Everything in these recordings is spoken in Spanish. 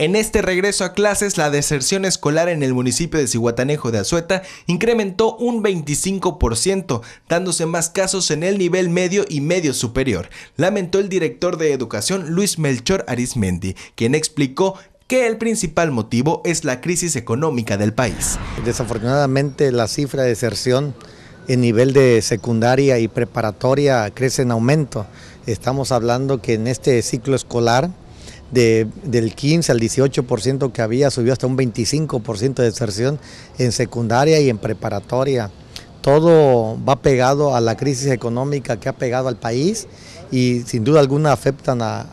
En este regreso a clases, la deserción escolar en el municipio de Cihuatanejo de Azueta incrementó un 25%, dándose más casos en el nivel medio y medio superior, lamentó el director de educación Luis Melchor Arizmendi, quien explicó que el principal motivo es la crisis económica del país. Desafortunadamente la cifra de deserción en nivel de secundaria y preparatoria crece en aumento. Estamos hablando que en este ciclo escolar de, del 15 al 18% que había, subió hasta un 25% de deserción en secundaria y en preparatoria todo va pegado a la crisis económica que ha pegado al país y sin duda alguna afectan a,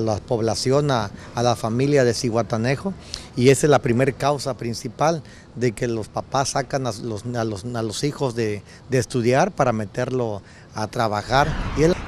la población, a, la familia de Ciguatanejo y esa es la primera causa principal de que los papás sacan a los, los, los hijos de, estudiar para meterlo a trabajar.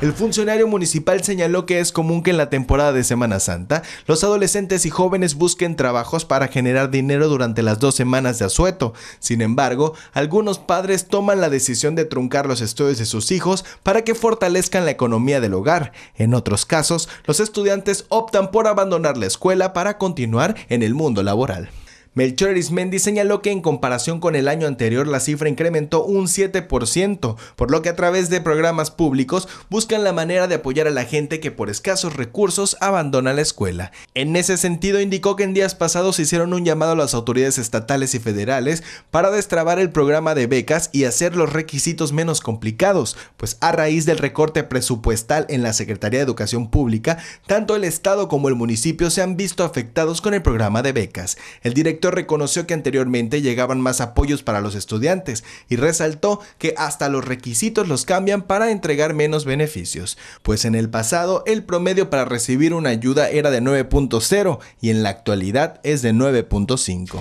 el... funcionario municipal señaló que es común que en la temporada de Semana Santa los adolescentes y jóvenes busquen trabajos para generar dinero durante las dos semanas de asueto. Sin embargo, algunos padres toman toman la decisión de truncar los estudios de sus hijos para que fortalezcan la economía del hogar. En otros casos, los estudiantes optan por abandonar la escuela para continuar en el mundo laboral. Melchor Arismendi señaló que en comparación con el año anterior la cifra incrementó un 7%, por lo que a través de programas públicos buscan la manera de apoyar a la gente que por escasos recursos abandona la escuela. En ese sentido indicó que en días pasados hicieron un llamado a las autoridades estatales y federales para destrabar el programa de becas y hacer los requisitos menos complicados, pues a raíz del recorte presupuestal en la Secretaría de Educación Pública, tanto el Estado como el municipio se han visto afectados con el programa de becas. El director reconoció que anteriormente llegaban más apoyos para los estudiantes y resaltó que hasta los requisitos los cambian para entregar menos beneficios, pues en el pasado el promedio para recibir una ayuda era de 9.0 y en la actualidad es de 9.5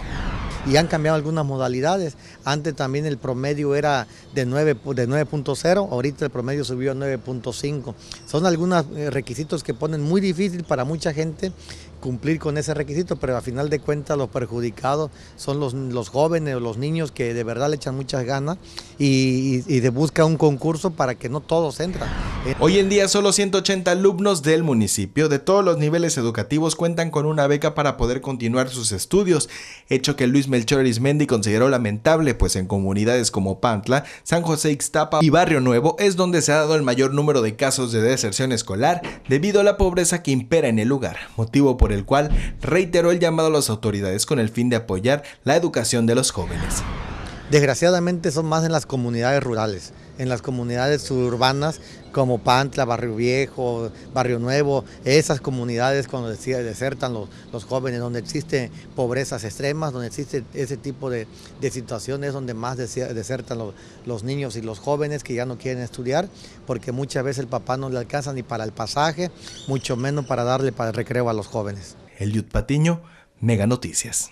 y han cambiado algunas modalidades. Antes también el promedio era de 9.0, de ahorita el promedio subió a 9.5. Son algunos eh, requisitos que ponen muy difícil para mucha gente cumplir con ese requisito, pero a final de cuentas los perjudicados son los, los jóvenes o los niños que de verdad le echan muchas ganas y, y, busca un concurso para que no todos entran. Hoy en día solo 180 alumnos del municipio de todos los niveles educativos cuentan con una beca para poder continuar sus estudios, hecho que Luis Melchor consideró lamentable, pues en comunidades como Pantla, San José Ixtapa y Barrio Nuevo es donde se ha dado el mayor número de casos de deserción escolar debido a la pobreza que impera en el lugar, motivo por por el cual reiteró el llamado a las autoridades con el fin de apoyar la educación de los jóvenes. Desgraciadamente son más en las comunidades rurales en las comunidades suburbanas como Pantla, Barrio Viejo, Barrio Nuevo, esas comunidades cuando desertan los, jóvenes, donde existen pobrezas extremas, donde existe ese tipo de, situaciones, donde más desertan los, niños y los jóvenes que ya no quieren estudiar, porque muchas veces el papá no le alcanza ni para el pasaje, mucho menos para darle para el recreo a los jóvenes. Eliud Patiño, Mega Noticias.